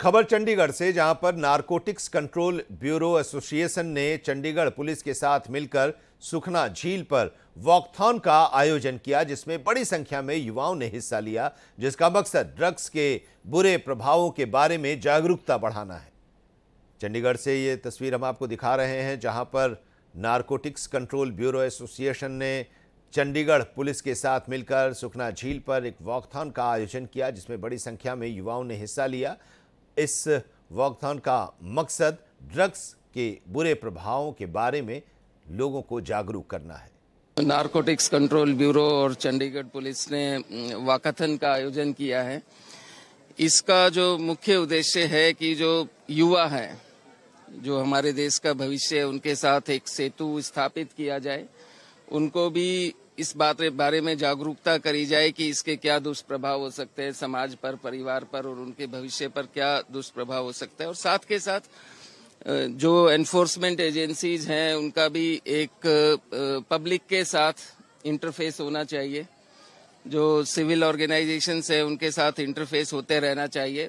खबर चंडीगढ़ से जहां पर नारकोटिक्स कंट्रोल ब्यूरो एसोसिएशन ने चंडीगढ़ पुलिस के साथ मिलकर सुखना झील पर वॉकथॉन का आयोजन किया जिसमें बड़ी संख्या में युवाओं ने हिस्सा लिया जिसका मकसद ड्रग्स के बुरे प्रभावों के बारे में जागरूकता बढ़ाना है चंडीगढ़ से ये तस्वीर हम आपको दिखा रहे हैं जहां पर नारकोटिक्स कंट्रोल ब्यूरो एसोसिएशन ने चंडीगढ़ पुलिस के साथ मिलकर सुखना झील पर एक वॉकथॉन का आयोजन किया जिसमें बड़ी संख्या में युवाओं ने हिस्सा लिया इस वॉकथॉन का मकसद ड्रग्स के बुरे प्रभावों के बारे में लोगों को जागरूक करना है नारकोटिक्स कंट्रोल ब्यूरो और चंडीगढ़ पुलिस ने वाकाथन का आयोजन किया है इसका जो मुख्य उद्देश्य है कि जो युवा है जो हमारे देश का भविष्य है उनके साथ एक सेतु स्थापित किया जाए उनको भी इस बात बारे में जागरूकता करी जाए कि इसके क्या दुष्प्रभाव हो सकते हैं समाज पर परिवार पर और उनके भविष्य पर क्या दुष्प्रभाव हो सकता है और साथ के साथ जो एनफोर्समेंट एजेंसीज हैं उनका भी एक पब्लिक के साथ इंटरफेस होना चाहिए जो सिविल ऑर्गेनाइजेशन है उनके साथ इंटरफेस होते रहना चाहिए